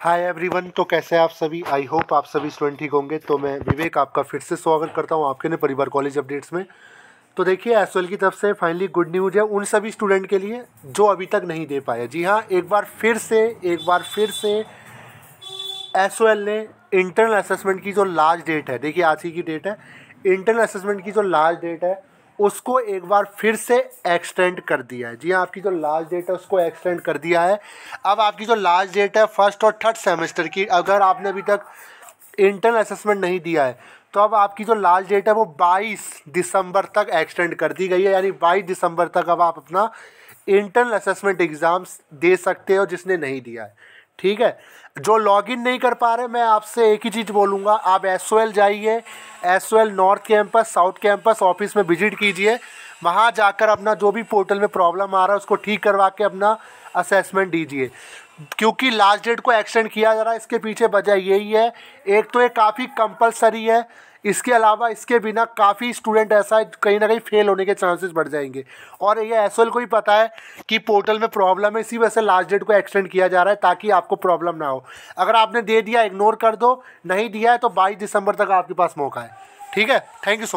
hi everyone तो कैसे आप सभी आई होप आप सभी स्टूडेंट ठीक होंगे तो मैं विवेक आपका फिर से स्वागत करता हूँ आपके ने परिवार कॉलेज अपडेट्स में तो देखिए एस की तरफ से फाइनली गुड न्यूज़ है उन सभी स्टूडेंट के लिए जो अभी तक नहीं दे पाए जी हाँ एक बार फिर से एक बार फिर से एस ने इंटरनल असेसमेंट की जो लास्ट डेट है देखिए आज ही की डेट है इंटरनल असेसमेंट की जो लास्ट डेट है उसको एक बार फिर से एक्सटेंड कर दिया है जी हाँ, आपकी जो लास्ट डेट है उसको एक्सटेंड कर दिया है अब आपकी जो लास्ट डेट है फर्स्ट और थर्ड सेमेस्टर की अगर आपने अभी तक इंटरनल असेसमेंट नहीं दिया है तो अब आपकी जो लास्ट डेट है वो 22 दिसंबर तक एक्सटेंड कर दी गई है यानी 22 दिसंबर तक अब आप अपना इंटरनल असेसमेंट एग्ज़ाम्स दे सकते हो जिसने नहीं दिया है ठीक है जो लॉगिन नहीं कर पा रहे मैं आपसे एक ही चीज़ बोलूँगा आप एस जाइए एस North campus South campus office में विजिट कीजिए वहाँ जाकर अपना जो भी पोर्टल में प्रॉब्लम आ रहा है उसको ठीक करवा के अपना असेसमेंट दीजिए क्योंकि लास्ट डेट को एक्सटेंड किया जा रहा है इसके पीछे वजह यही है एक तो ये काफ़ी कंपलसरी है इसके अलावा इसके बिना काफ़ी स्टूडेंट ऐसा कहीं ना कहीं फेल होने के चांसेस बढ़ जाएंगे और ये एस को ही पता है कि पोर्टल में प्रॉब्लम है इसी वजह से लास्ट डेट को एक्सटेंड किया जा रहा है ताकि आपको प्रॉब्लम ना हो अगर आपने दे दिया इग्नोर कर दो नहीं दिया है तो बाईस दिसंबर तक आपके पास मौका है ठीक है थैंक यू सो मच